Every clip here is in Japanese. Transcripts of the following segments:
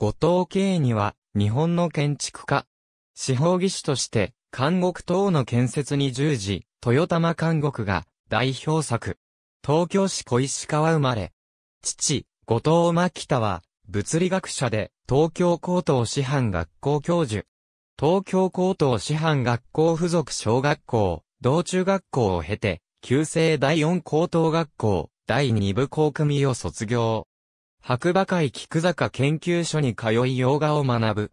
後藤慶には、日本の建築家、司法技師として、監獄等の建設に従事、豊玉監獄が代表作。東京市小石川生まれ。父、後藤真北は、物理学者で、東京高等師範学校教授。東京高等師範学校附属小学校、道中学校を経て、旧制第四高等学校、第二部校組を卒業。白馬会菊坂研究所に通い洋画を学ぶ。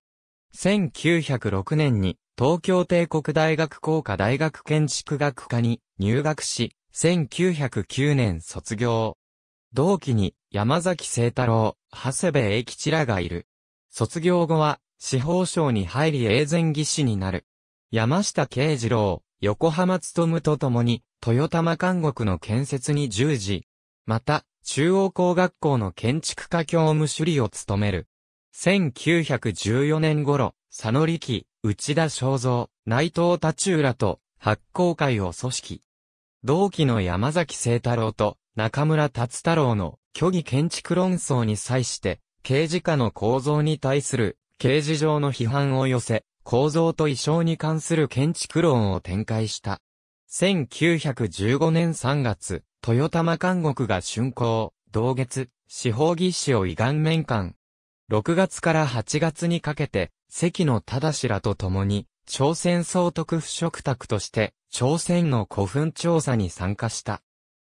1906年に東京帝国大学工科大学建築学科に入学し、1909年卒業。同期に山崎聖太郎、長谷部英吉らがいる。卒業後は司法省に入り永前技師になる。山下慶次郎、横浜勤と共に、豊玉監獄の建設に従事。また、中央工学校の建築家教務主理を務める。1914年頃、佐野力、内田正造、内藤達浦と発行会を組織。同期の山崎聖太郎と中村達太郎の虚偽建築論争に際して、刑事課の構造に対する刑事上の批判を寄せ、構造と意匠に関する建築論を展開した。1915年3月、豊玉監獄が竣工、同月、司法技師を遺願面館。6月から8月にかけて、関だ忠らと共に、朝鮮総督府嘱託として、朝鮮の古墳調査に参加した。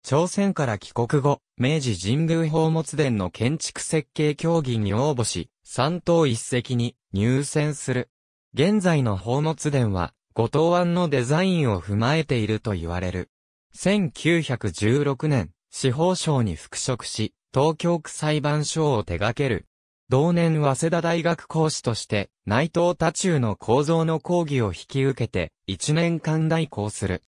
朝鮮から帰国後、明治神宮宝物殿の建築設計協議に応募し、三等一席に入選する。現在の宝物殿は、後藤湾のデザインを踏まえていると言われる。1916年、司法省に復職し、東京区裁判所を手掛ける。同年早稲田大学講師として、内藤多中の構造の講義を引き受けて、1年間代行する。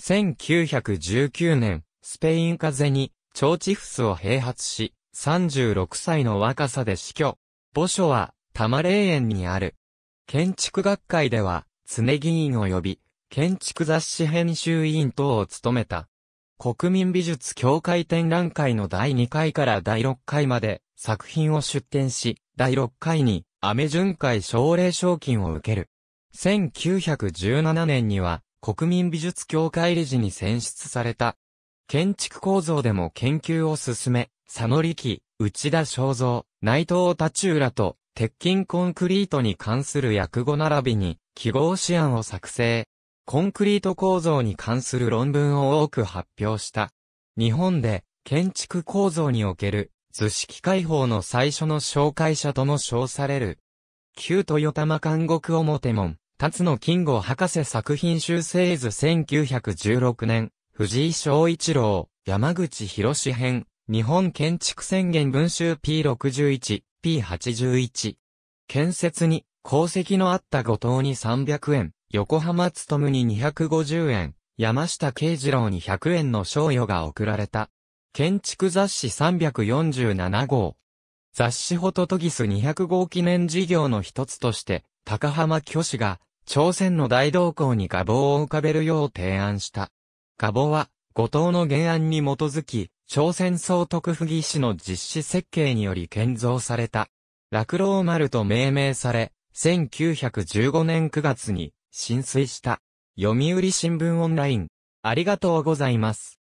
1919年、スペイン風邪に、腸チフスを併発し、36歳の若さで死去。墓所は、多摩霊園にある。建築学会では、常議員を呼び、建築雑誌編集委員等を務めた。国民美術協会展覧会の第2回から第6回まで作品を出展し、第6回にアメ巡回奨励賞金を受ける。1917年には国民美術協会理事に選出された。建築構造でも研究を進め、佐野力、内田正造、内藤達浦と鉄筋コンクリートに関する訳語並びに記号試案を作成。コンクリート構造に関する論文を多く発表した。日本で建築構造における図式解放の最初の紹介者とも称される。旧豊玉監獄表門、辰野金吾博士作品修正図1916年、藤井昭一郎、山口博士編、日本建築宣言文集 P61、P81。建設に、功績のあった後藤に300円、横浜つとむに250円、山下慶次郎に100円の賞与が贈られた。建築雑誌347号。雑誌ホトトギス200号記念事業の一つとして、高浜巨子が、朝鮮の大動向に画棒を浮かべるよう提案した。画棒は、後藤の原案に基づき、朝鮮総督府議士の実施設計により建造された。落老丸と命名され、1915年9月に浸水した。読売新聞オンライン。ありがとうございます。